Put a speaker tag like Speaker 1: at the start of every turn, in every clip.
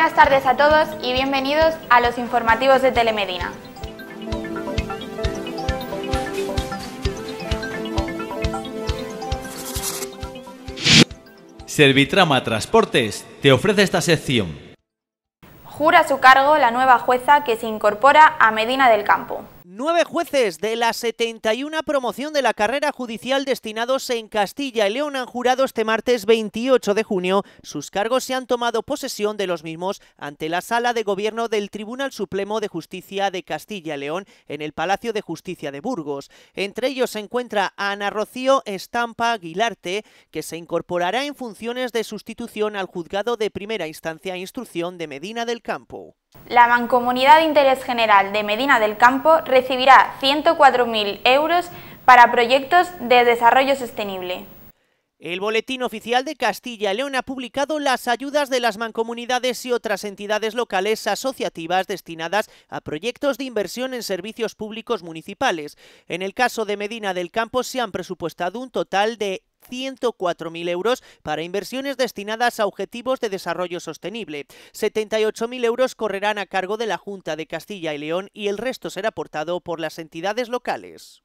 Speaker 1: buenas tardes a todos y bienvenidos a los informativos de Telemedina.
Speaker 2: Servitrama Transportes te ofrece esta sección.
Speaker 1: Jura su cargo la nueva jueza que se incorpora a Medina del
Speaker 2: Campo. Nueve jueces de la 71 promoción de la carrera judicial destinados en Castilla y León han jurado este martes 28 de junio. Sus cargos se han tomado posesión de los mismos ante la Sala de Gobierno del Tribunal Supremo de Justicia de Castilla y León en el Palacio de Justicia de Burgos. Entre ellos se encuentra Ana Rocío Estampa Aguilarte, que se incorporará en funciones de sustitución al juzgado de primera instancia e instrucción de Medina del Campo.
Speaker 1: La Mancomunidad de Interés General de Medina del Campo recibirá 104.000 euros para proyectos de desarrollo sostenible.
Speaker 2: El Boletín Oficial de Castilla y León ha publicado las ayudas de las mancomunidades y otras entidades locales asociativas destinadas a proyectos de inversión en servicios públicos municipales. En el caso de Medina del Campo se han presupuestado un total de 104.000 euros para inversiones destinadas a objetivos de desarrollo sostenible. 78.000 euros correrán a cargo de la Junta de Castilla y León y el resto será aportado por las entidades locales.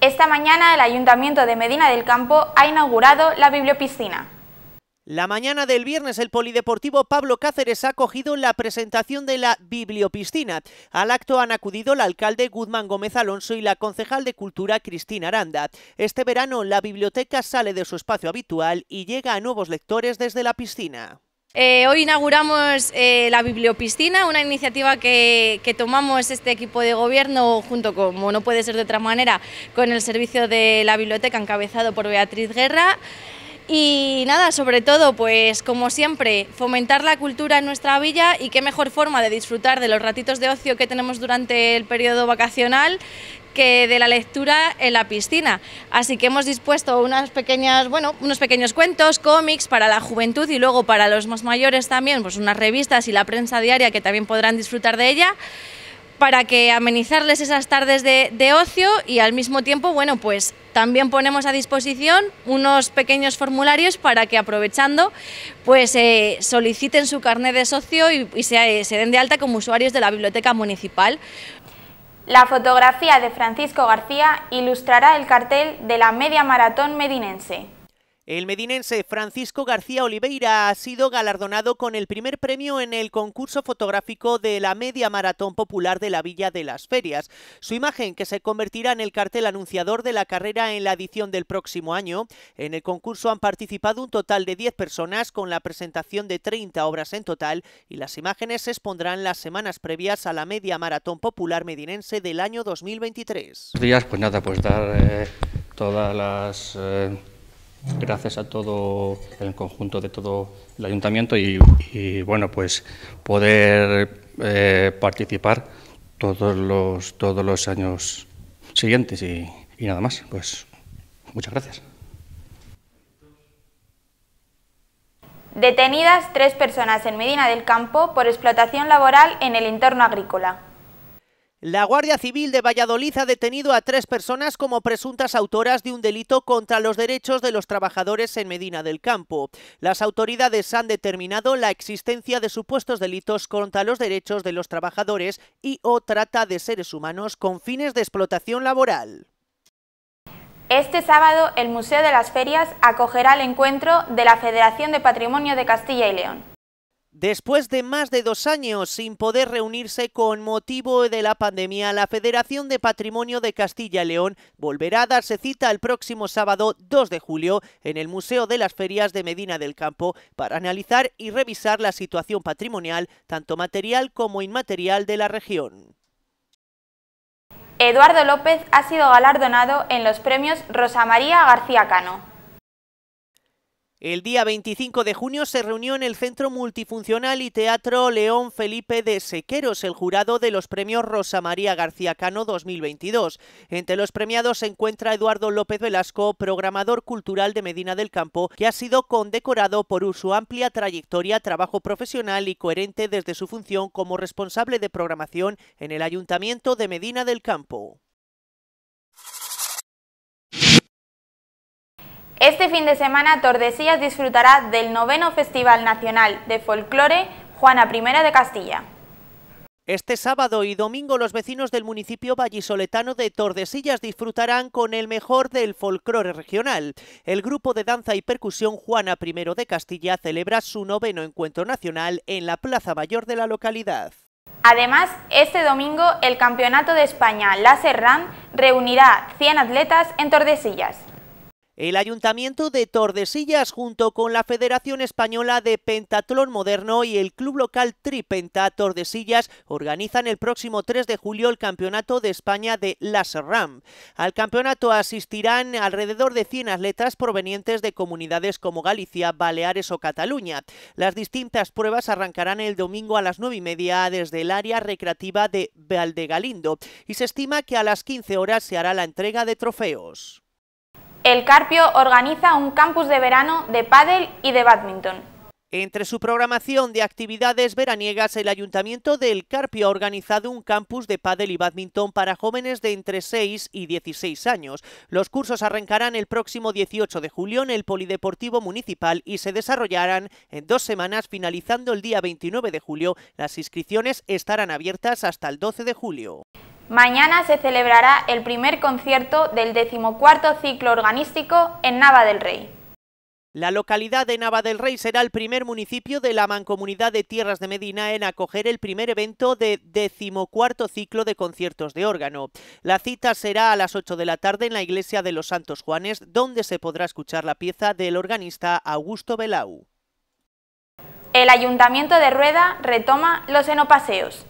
Speaker 1: Esta mañana el Ayuntamiento de Medina del Campo ha inaugurado la bibliopiscina.
Speaker 2: La mañana del viernes el Polideportivo Pablo Cáceres ha acogido la presentación de la Bibliopiscina. Al acto han acudido el alcalde Guzmán Gómez Alonso y la concejal de Cultura Cristina Aranda. Este verano la biblioteca sale de su espacio habitual y llega a nuevos lectores desde la piscina.
Speaker 1: Eh, hoy inauguramos eh, la Bibliopiscina, una iniciativa que, tomamos este equipo de gobierno junto, como no puede ser de otra manera, con el servicio de la biblioteca encabezado por Beatriz Guerra. Y nada, sobre todo, pues como siempre, fomentar la cultura en nuestra villa y qué mejor forma de disfrutar de los ratitos de ocio que tenemos durante el periodo vacacional que de la lectura en la piscina. Así que hemos dispuesto unas pequeñas, bueno, unos pequeños cuentos, cómics para la juventud y luego para los más mayores también, pues unas revistas y la prensa diaria que también podrán disfrutar de ella para que amenizarles esas tardes de, ocio y al mismo tiempo, bueno, pues también ponemos a disposición unos pequeños formularios para que aprovechando, pues eh, soliciten su carnet de socio y, eh, se den de alta como usuarios de la biblioteca municipal. La fotografía de Francisco García ilustrará el cartel de la media maratón medinense.
Speaker 2: El medinense Francisco García Oliveira ha sido galardonado con el primer premio en el concurso fotográfico de la Media Maratón Popular de la Villa de las Ferias. Su imagen, que se convertirá en el cartel anunciador de la carrera en la edición del próximo año. En el concurso han participado un total de 10 personas con la presentación de 30 obras en total y las imágenes se expondrán las semanas previas a la Media Maratón Popular Medinense del año 2023.
Speaker 3: días, pues nada, pues dar eh, todas las... Eh, gracias a todo el conjunto de todo el ayuntamiento y, bueno, pues poder eh, participar todos los, todos los años siguientes y, y nada más. Pues muchas gracias.
Speaker 1: Detenidas tres personas en Medina del Campo por explotación laboral en el entorno agrícola.
Speaker 2: La Guardia Civil de Valladolid ha detenido a tres personas como presuntas autoras de un delito contra los derechos de los trabajadores en Medina del Campo. Las autoridades han determinado la existencia de supuestos delitos contra los derechos de los trabajadores y o trata de seres humanos con fines de explotación laboral.
Speaker 1: Este sábado el Museo de las Ferias acogerá el encuentro de la Federación de Patrimonio de Castilla y León.
Speaker 2: Después de más de dos años sin poder reunirse con motivo de la pandemia, la Federación de Patrimonio de Castilla y León volverá a darse cita el próximo sábado 2 de julio en el Museo de las Ferias de Medina del Campo para analizar y revisar la situación patrimonial, tanto material como inmaterial, de la región.
Speaker 1: Eduardo López ha sido galardonado en los premios Rosa María García Cano.
Speaker 2: El día 25 de junio se reunió en el Centro Multifuncional y Teatro León Felipe de Sequeros el jurado de los premios Rosa María García Cano 2022. Entre los premiados se encuentra Eduardo López Velasco, programador cultural de Medina del Campo, que ha sido condecorado por su amplia trayectoria, trabajo profesional y coherente desde su función como responsable de programación en el Ayuntamiento de Medina del Campo.
Speaker 1: Este fin de semana Tordesillas disfrutará del noveno Festival Nacional de Folclore Juana I de Castilla.
Speaker 2: Este sábado y domingo los vecinos del municipio vallisoletano de Tordesillas disfrutarán con el mejor del folclore regional. El grupo de danza y percusión Juana I de Castilla celebra su noveno encuentro nacional en la Plaza Mayor de la localidad.
Speaker 1: Además, este domingo el Campeonato de España, la serran reunirá 100 atletas en
Speaker 2: Tordesillas. El Ayuntamiento de Tordesillas, junto con la Federación Española de Pentatlón Moderno y el club local Tripenta Tordesillas, organizan el próximo 3 de julio el Campeonato de España de Las RAM. Al campeonato asistirán alrededor de 100 atletas provenientes de comunidades como Galicia, Baleares o Cataluña. Las distintas pruebas arrancarán el domingo a las 9 y media desde el área recreativa de Valdegalindo y se estima que a las 15 horas se hará la entrega de trofeos
Speaker 1: el Carpio organiza un campus de verano de pádel y de badminton.
Speaker 2: Entre su programación de actividades veraniegas, el Ayuntamiento del Carpio ha organizado un campus de pádel y badminton para jóvenes de entre 6 y 16 años. Los cursos arrancarán el próximo 18 de julio en el Polideportivo Municipal y se desarrollarán en dos semanas, finalizando el día 29 de julio. Las inscripciones estarán abiertas hasta el 12 de julio.
Speaker 1: Mañana se celebrará el primer concierto del decimocuarto ciclo organístico en Nava del Rey.
Speaker 2: La localidad de Nava del Rey será el primer municipio de la Mancomunidad de Tierras de Medina en acoger el primer evento de decimocuarto ciclo de conciertos de órgano. La cita será a las 8 de la tarde en la Iglesia de los Santos Juanes, donde se podrá escuchar la pieza del organista Augusto Belau.
Speaker 1: El Ayuntamiento de Rueda retoma los enopaseos.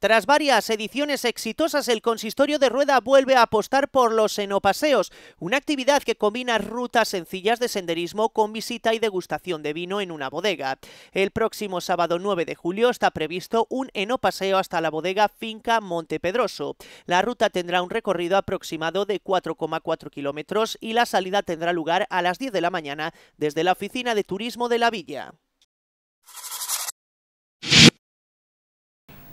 Speaker 2: Tras varias ediciones exitosas, el consistorio de Rueda vuelve a apostar por los enopaseos, una actividad que combina rutas sencillas de senderismo con visita y degustación de vino en una bodega. El próximo sábado 9 de julio está previsto un enopaseo hasta la bodega Finca Montepedroso. La ruta tendrá un recorrido aproximado de 4,4 kilómetros y la salida tendrá lugar a las 10 de la mañana desde la oficina de turismo de la villa.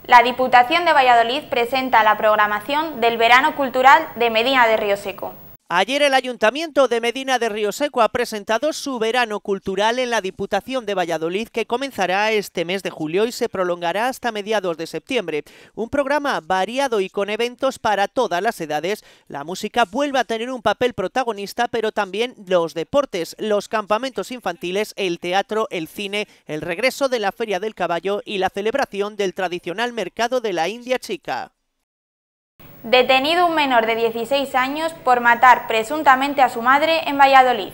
Speaker 1: La Diputación de Valladolid presenta la programación del Verano Cultural de Medina de Río Seco.
Speaker 2: Ayer el Ayuntamiento de Medina de Río Seco ha presentado su verano cultural en la Diputación de Valladolid que comenzará este mes de julio y se prolongará hasta mediados de septiembre. Un programa variado y con eventos para todas las edades. La música vuelve a tener un papel protagonista, pero también los deportes, los campamentos infantiles, el teatro, el cine, el regreso de la Feria del Caballo y la celebración del tradicional mercado de la India Chica.
Speaker 1: Detenido un menor de 16 años por matar presuntamente a su madre en Valladolid.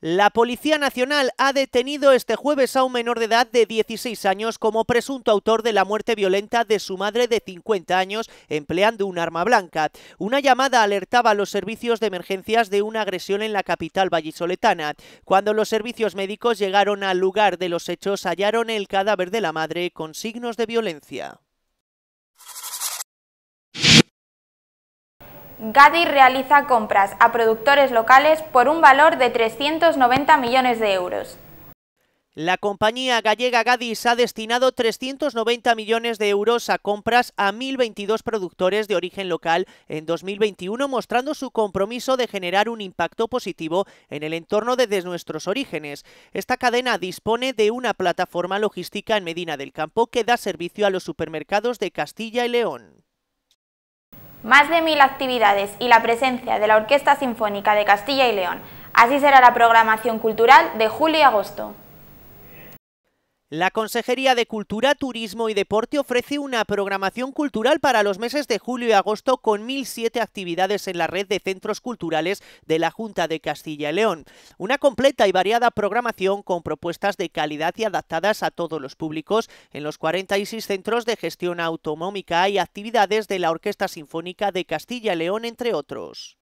Speaker 2: La Policía Nacional ha detenido este jueves a un menor de edad de 16 años como presunto autor de la muerte violenta de su madre de 50 años empleando un arma blanca. Una llamada alertaba a los servicios de emergencias de una agresión en la capital vallisoletana. Cuando los servicios médicos llegaron al lugar de los hechos hallaron el cadáver de la madre con signos de violencia.
Speaker 1: Gadi realiza compras a productores locales por un valor de 390 millones de euros.
Speaker 2: La compañía gallega Gadis ha destinado 390 millones de euros a compras a 1.022 productores de origen local en 2021, mostrando su compromiso de generar un impacto positivo en el entorno desde nuestros orígenes. Esta cadena dispone de una plataforma logística en Medina del Campo que da servicio a los supermercados de Castilla y León.
Speaker 1: Más de mil actividades y la presencia de la Orquesta Sinfónica de Castilla y León. Así será la programación cultural de julio y agosto.
Speaker 2: La Consejería de Cultura, Turismo y Deporte ofrece una programación cultural para los meses de julio y agosto con 1.007 actividades en la red de centros culturales de la Junta de Castilla y León. Una completa y variada programación con propuestas de calidad y adaptadas a todos los públicos en los 46 centros de gestión autonómica y actividades de la Orquesta Sinfónica de Castilla y León, entre otros.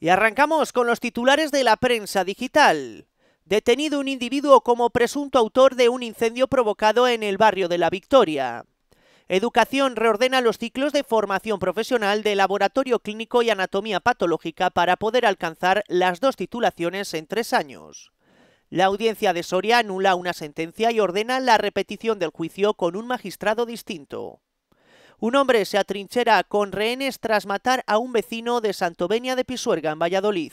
Speaker 2: Y arrancamos con los titulares de la prensa digital detenido un individuo como presunto autor de un incendio provocado en el barrio de La Victoria. Educación reordena los ciclos de formación profesional de laboratorio clínico y anatomía patológica para poder alcanzar las dos titulaciones en tres años. La audiencia de Soria anula una sentencia y ordena la repetición del juicio con un magistrado distinto. Un hombre se atrinchera con rehenes tras matar a un vecino de Santovenia de Pisuerga, en Valladolid.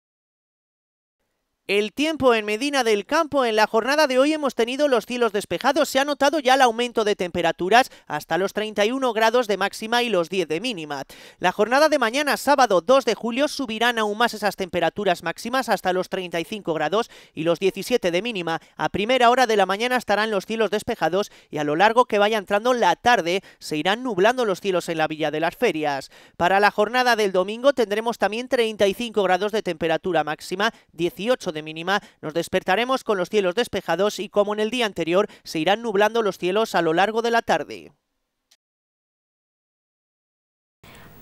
Speaker 2: El tiempo en Medina del Campo en la jornada de hoy hemos tenido los cielos despejados, se ha notado ya el aumento de temperaturas hasta los 31 grados de máxima y los 10 de mínima. La jornada de mañana sábado 2 de julio subirán aún más esas temperaturas máximas hasta los 35 grados y los 17 de mínima. A primera hora de la mañana estarán los cielos despejados y a lo largo que vaya entrando la tarde se irán nublando los cielos en la Villa de las Ferias. Para la jornada del domingo tendremos también 35 grados de temperatura máxima, 18 de mínima, nos despertaremos con los cielos despejados y como en el día anterior, se irán nublando los cielos a lo largo de la tarde.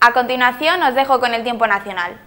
Speaker 3: A continuación os dejo con el tiempo nacional.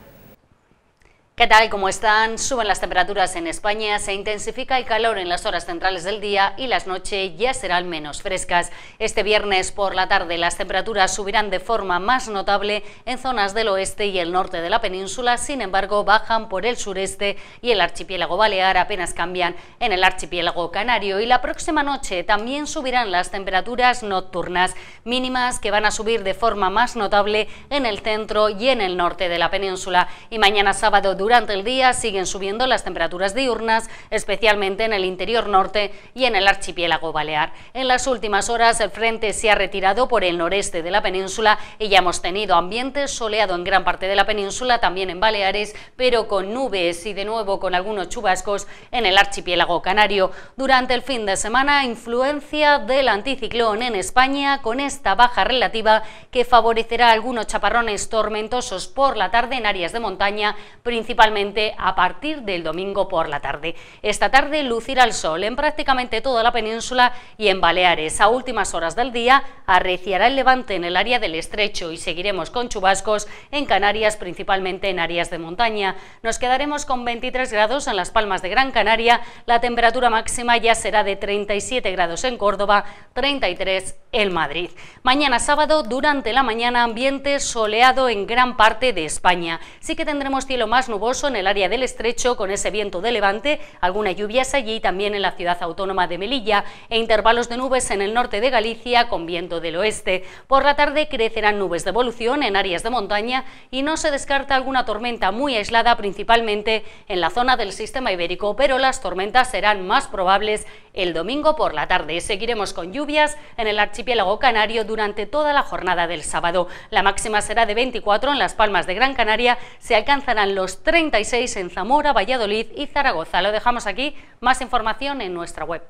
Speaker 3: ¿Qué tal? ¿Cómo están? Suben las temperaturas en España, se intensifica el calor en las horas centrales del día y las noches ya serán menos frescas. Este viernes por la tarde las temperaturas subirán de forma más notable en zonas del oeste y el norte de la península, sin embargo bajan por el sureste y el archipiélago balear apenas cambian en el archipiélago canario y la próxima noche también subirán las temperaturas nocturnas mínimas que van a subir de forma más notable en el centro y en el norte de la península y mañana sábado durante el día siguen subiendo las temperaturas diurnas, especialmente en el interior norte y en el archipiélago balear. En las últimas horas el frente se ha retirado por el noreste de la península y ya hemos tenido ambiente soleado en gran parte de la península, también en Baleares, pero con nubes y de nuevo con algunos chubascos en el archipiélago canario. Durante el fin de semana, influencia del anticiclón en España con esta baja relativa que favorecerá algunos chaparrones tormentosos por la tarde en áreas de montaña, principalmente principalmente a partir del domingo por la tarde. Esta tarde lucirá el sol en prácticamente toda la península y en Baleares. A últimas horas del día arreciará el levante en el área del estrecho y seguiremos con chubascos en Canarias, principalmente en áreas de montaña. Nos quedaremos con 23 grados en las Palmas de Gran Canaria, la temperatura máxima ya será de 37 grados en Córdoba, 33 en Madrid. Mañana sábado, durante la mañana, ambiente soleado en gran parte de España. Sí que tendremos cielo más nublado en el área del estrecho con ese viento de levante, algunas lluvias allí también en la ciudad autónoma de Melilla e intervalos de nubes en el norte de Galicia con viento del oeste. Por la tarde crecerán nubes de evolución en áreas de montaña y no se descarta alguna tormenta muy aislada principalmente en la zona del sistema ibérico, pero las tormentas serán más probables el domingo por la tarde. Seguiremos con lluvias en el archipiélago canario durante toda la jornada del sábado. La máxima será de 24 en Las Palmas de Gran Canaria, se alcanzarán los 36 en Zamora, Valladolid y Zaragoza. Lo dejamos aquí, más información en nuestra web.